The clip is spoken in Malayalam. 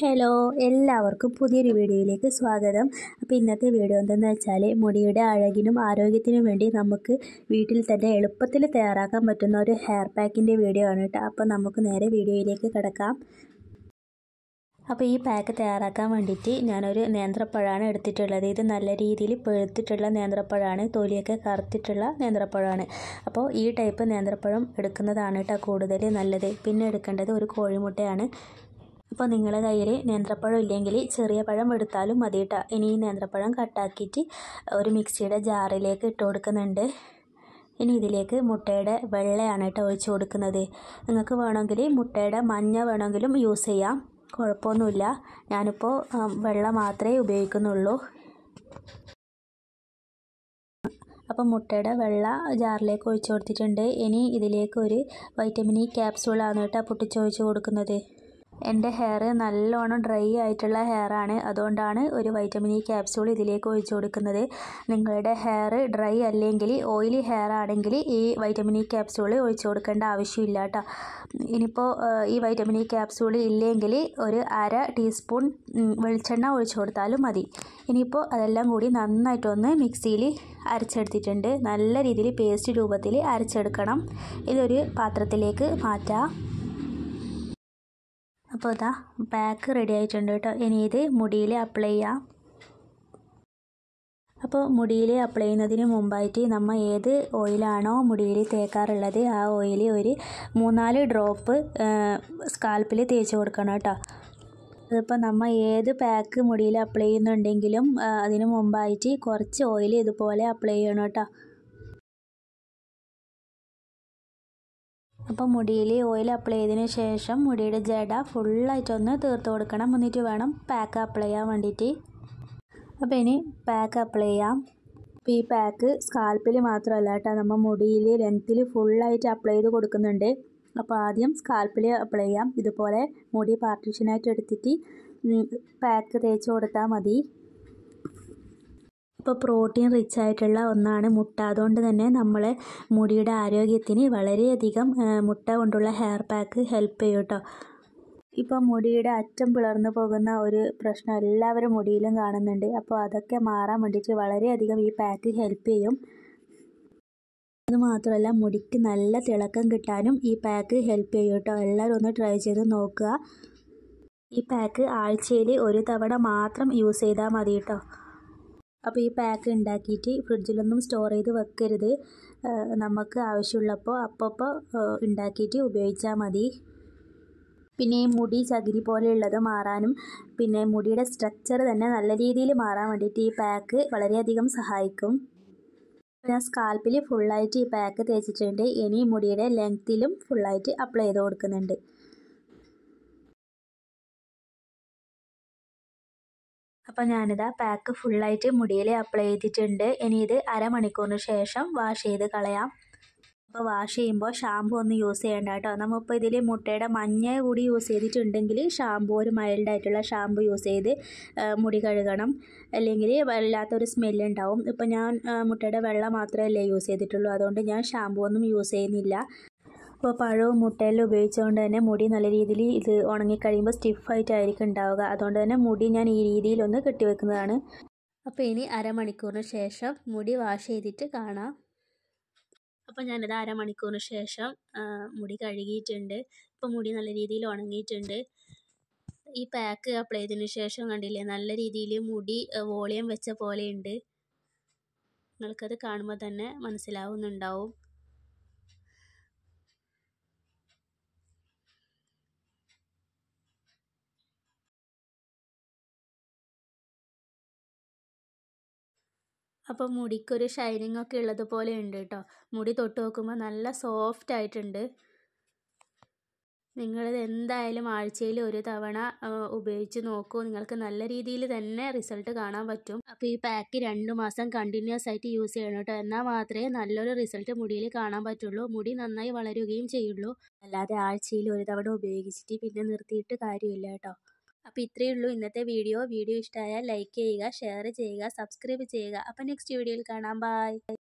ഹലോ എല്ലാവർക്കും പുതിയൊരു വീഡിയോയിലേക്ക് സ്വാഗതം അപ്പോൾ ഇന്നത്തെ വീഡിയോ എന്തെന്ന് വെച്ചാൽ മുടിയുടെ അഴകിനും ആരോഗ്യത്തിനും വേണ്ടി നമുക്ക് വീട്ടിൽ തന്നെ എളുപ്പത്തിൽ തയ്യാറാക്കാൻ പറ്റുന്ന ഒരു ഹെയർ പാക്കിൻ്റെ വീഡിയോ ആണ് കേട്ടോ അപ്പോൾ നമുക്ക് നേരെ വീഡിയോയിലേക്ക് കിടക്കാം അപ്പോൾ ഈ പാക്ക് തയ്യാറാക്കാൻ വേണ്ടിയിട്ട് ഞാനൊരു നേന്ത്രപ്പഴമാണ് എടുത്തിട്ടുള്ളത് ഇത് നല്ല രീതിയിൽ പഴുത്തിട്ടുള്ള നേന്ത്രപ്പഴമാണ് തൊലിയൊക്കെ കറുത്തിട്ടുള്ള നേന്ത്രപ്പഴമാണ് അപ്പോൾ ഈ ടൈപ്പ് നേന്ത്രപ്പഴം എടുക്കുന്നതാണ് കേട്ടോ കൂടുതൽ നല്ലത് പിന്നെ എടുക്കേണ്ടത് ഒരു കോഴിമുട്ടയാണ് അപ്പോൾ നിങ്ങളെ കയ്യിൽ നേന്ത്രപ്പഴം ഇല്ലെങ്കിൽ ചെറിയ പഴം എടുത്താലും മതി കേട്ടോ ഇനി ഈ നേന്ത്രപ്പഴം കട്ടാക്കിയിട്ട് ഒരു മിക്സിയുടെ ജാറിലേക്ക് ഇട്ട് കൊടുക്കുന്നുണ്ട് ഇനി ഇതിലേക്ക് മുട്ടയുടെ വെള്ളയാണ് കേട്ടോ ഒഴിച്ച് കൊടുക്കുന്നത് നിങ്ങൾക്ക് വേണമെങ്കിൽ മുട്ടയുടെ മഞ്ഞ വേണമെങ്കിലും യൂസ് ചെയ്യാം കുഴപ്പമൊന്നുമില്ല ഞാനിപ്പോൾ വെള്ള മാത്രമേ ഉപയോഗിക്കുന്നുള്ളൂ അപ്പോൾ മുട്ടയുടെ വെള്ള ജാറിലേക്ക് ഒഴിച്ചു കൊടുത്തിട്ടുണ്ട് ഇനി ഇതിലേക്ക് ഒരു വൈറ്റമിൻ ഇ ക്യാപ്സൂളാണ് കേട്ടോ പൊട്ടിച്ചൊഴിച്ച് കൊടുക്കുന്നത് എൻ്റെ ഹെയർ നല്ലോണം ഡ്രൈ ആയിട്ടുള്ള ഹെയറാണ് അതുകൊണ്ടാണ് ഒരു വൈറ്റമിൻ ഇ ക്യാപ്സ്യൂൾ ഇതിലേക്ക് ഒഴിച്ചു കൊടുക്കുന്നത് നിങ്ങളുടെ ഹെയർ ഡ്രൈ അല്ലെങ്കിൽ ഓയിലി ഹെയർ ആണെങ്കിൽ ഈ വൈറ്റമിൻ ഇ ക്യാപ്സ്യൂൾ ഒഴിച്ചു കൊടുക്കേണ്ട ആവശ്യമില്ല കേട്ടോ ഇനിയിപ്പോൾ ഈ വൈറ്റമിൻ ഇ ക്യാപ്സ്യൂൾ ഇല്ലെങ്കിൽ ഒരു അര ടീസ്പൂൺ വെളിച്ചെണ്ണ ഒഴിച്ചു കൊടുത്താലും മതി ഇനിയിപ്പോൾ അതെല്ലാം കൂടി നന്നായിട്ടൊന്ന് മിക്സിയിൽ അരച്ചെടുത്തിട്ടുണ്ട് നല്ല രീതിയിൽ പേസ്റ്റ് രൂപത്തിൽ അരച്ചെടുക്കണം ഇതൊരു പാത്രത്തിലേക്ക് മാറ്റാം അപ്പോൾ ഇതാ ബാക്ക് റെഡി ആയിട്ടുണ്ട് കേട്ടോ ഇനി ഇത് മുടിയിൽ അപ്ലൈ ചെയ്യാം അപ്പോൾ മുടിയിൽ അപ്ലൈ ചെയ്യുന്നതിന് മുമ്പായിട്ട് നമ്മൾ ഏത് ഓയിലാണോ മുടിയിൽ തേക്കാറുള്ളത് ആ ഓയിൽ ഒരു മൂന്നാല് ഡ്രോപ്പ് സ്കാൽപ്പിൽ തേച്ച് കൊടുക്കണം കേട്ടോ അതിപ്പോൾ നമ്മൾ ഏത് പാക്ക് മുടിയിൽ അപ്ലൈ ചെയ്യുന്നുണ്ടെങ്കിലും അതിന് മുമ്പായിട്ട് കുറച്ച് ഓയിൽ ഇതുപോലെ അപ്ലൈ ചെയ്യണം കേട്ടോ അപ്പോൾ മുടിയിൽ ഓയിൽ അപ്ലൈ ചെയ്തതിന് ശേഷം മുടിയുടെ ജട ഫുള്ളായിട്ടൊന്ന് തീർത്ത് കൊടുക്കണം എന്നിട്ട് വേണം പാക്ക് അപ്ലൈ ചെയ്യാൻ വേണ്ടിയിട്ട് അപ്പോൾ ഇനി പാക്ക് അപ്ലൈ ചെയ്യാം അപ്പോൾ ഈ പാക്ക് സ്കാൽപ്പിൽ മാത്രമല്ല കേട്ടോ നമ്മൾ മുടിയിൽ ലെങ്ത്തിൽ ഫുള്ളായിട്ട് അപ്ലൈ ചെയ്ത് കൊടുക്കുന്നുണ്ട് അപ്പോൾ ആദ്യം സ്കാൽപ്പിൽ അപ്ലൈ ചെയ്യാം ഇതുപോലെ മുടി പാർട്ടീഷനായിട്ട് എടുത്തിട്ട് പാക്ക് തേച്ച് കൊടുത്താൽ മതി ഇപ്പോൾ പ്രോട്ടീൻ റിച്ച് ആയിട്ടുള്ള ഒന്നാണ് മുട്ട അതുകൊണ്ട് തന്നെ നമ്മൾ മുടിയുടെ ആരോഗ്യത്തിന് വളരെയധികം മുട്ട കൊണ്ടുള്ള ഹെയർ പാക്ക് ഹെൽപ്പ് ചെയ്യും കേട്ടോ ഇപ്പോൾ മുടിയുടെ അറ്റം പിളർന്നു പോകുന്ന ഒരു പ്രശ്നം എല്ലാവരും മുടിയിലും കാണുന്നുണ്ട് അപ്പോൾ അതൊക്കെ മാറാൻ വേണ്ടിയിട്ട് വളരെയധികം ഈ പാക്ക് ഹെൽപ്പ് ചെയ്യും അതുമാത്രമല്ല മുടിക്ക് നല്ല തിളക്കം കിട്ടാനും ഈ പാക്ക് ഹെൽപ്പ് ചെയ്യും കേട്ടോ എല്ലാവരും ഒന്ന് ട്രൈ ചെയ്ത് നോക്കുക ഈ പാക്ക് ആഴ്ചയിൽ ഒരു തവണ മാത്രം യൂസ് ചെയ്താൽ മതി കേട്ടോ അപ്പോൾ ഈ പാക്ക് ഉണ്ടാക്കിയിട്ട് ഫ്രിഡ്ജിലൊന്നും സ്റ്റോർ ചെയ്ത് വെക്കരുത് നമുക്ക് ആവശ്യമുള്ളപ്പോൾ അപ്പപ്പോൾ ഉണ്ടാക്കിയിട്ട് ഉപയോഗിച്ചാൽ മതി പിന്നെ ഈ മുടി ചകിരി പോലെയുള്ളത് മാറാനും പിന്നെ മുടിയുടെ സ്ട്രക്ചർ തന്നെ നല്ല രീതിയിൽ മാറാൻ വേണ്ടിയിട്ട് ഈ പാക്ക് വളരെയധികം സഹായിക്കും ഞാൻ സ്കാൽപ്പിൽ ഫുള്ളായിട്ട് ഈ പാക്ക് തേച്ചിട്ടുണ്ട് ഇനി മുടിയുടെ ലെങ്ത്തിലും ഫുള്ളായിട്ട് അപ്ലൈ ചെയ്ത് കൊടുക്കുന്നുണ്ട് അപ്പോൾ ഞാനിതാ പാക്ക് ഫുള്ളായിട്ട് മുടിയിൽ അപ്ലൈ ചെയ്തിട്ടുണ്ട് ഇനി ഇത് അരമണിക്കൂറിന് ശേഷം വാഷ് ചെയ്ത് കളയാം അപ്പോൾ വാഷ് ചെയ്യുമ്പോൾ ഷാമ്പു ഒന്നും യൂസ് ചെയ്യേണ്ട കേട്ടോ നമ്മളിപ്പോൾ ഇതിൽ മുട്ടയുടെ മഞ്ഞ കൂടി യൂസ് ചെയ്തിട്ടുണ്ടെങ്കിൽ ഷാമ്പു ഒരു മൈൽഡായിട്ടുള്ള ഷാമ്പു യൂസ് ചെയ്ത് മുടി കഴുകണം അല്ലെങ്കിൽ വല്ലാത്തൊരു സ്മെല്ല് ഉണ്ടാവും ഇപ്പോൾ ഞാൻ മുട്ടയുടെ വെള്ളം മാത്രമല്ലേ യൂസ് ചെയ്തിട്ടുള്ളൂ അതുകൊണ്ട് ഞാൻ ഷാമ്പു ഒന്നും യൂസ് ചെയ്യുന്നില്ല അപ്പോൾ പഴവും മുട്ടയെല്ലാം ഉപയോഗിച്ചുകൊണ്ട് തന്നെ മുടി നല്ല രീതിയിൽ ഇത് ഉണങ്ങിക്കഴിയുമ്പോൾ സ്റ്റിഫായിട്ടായിരിക്കും ഉണ്ടാവുക അതുകൊണ്ട് തന്നെ മുടി ഞാൻ ഈ രീതിയിലൊന്ന് കെട്ടിവെക്കുന്നതാണ് അപ്പോൾ ഇനി അരമണിക്കൂറിന് ശേഷം മുടി വാഷ് ചെയ്തിട്ട് കാണാം അപ്പോൾ ഞാനത് അരമണിക്കൂറിന് ശേഷം മുടി കഴുകിയിട്ടുണ്ട് ഇപ്പോൾ മുടി നല്ല രീതിയിൽ ഉണങ്ങിയിട്ടുണ്ട് ഈ പാക്ക് അപ്ലൈ ചെയ്തതിന് ശേഷം കണ്ടില്ലേ നല്ല രീതിയിൽ മുടി വോളിയം വെച്ച പോലെയുണ്ട് നിങ്ങൾക്കത് കാണുമ്പോൾ തന്നെ മനസ്സിലാവുന്നുണ്ടാവും അപ്പോൾ മുടിക്കൊരു ഷൈനിങ് ഒക്കെ ഉള്ളതുപോലെ ഉണ്ട് കേട്ടോ മുടി തൊട്ട് നോക്കുമ്പോൾ നല്ല സോഫ്റ്റ് ആയിട്ടുണ്ട് നിങ്ങളിത് എന്തായാലും ആഴ്ചയിൽ ഒരു തവണ ഉപയോഗിച്ച് നോക്കൂ നിങ്ങൾക്ക് നല്ല രീതിയിൽ തന്നെ റിസൾട്ട് കാണാൻ പറ്റും അപ്പോൾ ഈ പാക്ക് രണ്ട് മാസം കണ്ടിന്യൂസ് ആയിട്ട് യൂസ് ചെയ്യണം കേട്ടോ എന്നാൽ മാത്രമേ നല്ലൊരു റിസൾട്ട് മുടിയിൽ കാണാൻ പറ്റുള്ളൂ മുടി നന്നായി വളരുകയും ചെയ്യുള്ളൂ അല്ലാതെ ആഴ്ചയിൽ ഒരു തവണ ഉപയോഗിച്ചിട്ട് പിന്നെ നിർത്തിയിട്ട് കാര്യമില്ല കേട്ടോ അപ്പോൾ ഇത്രയേ ഉള്ളൂ ഇന്നത്തെ വീഡിയോ വീഡിയോ ഇഷ്ടമായാൽ ലൈക്ക് ചെയ്യുക ഷെയർ ചെയ്യുക സബ്സ്ക്രൈബ് ചെയ്യുക അപ്പോൾ നെക്സ്റ്റ് വീഡിയോയിൽ കാണാം ബൈ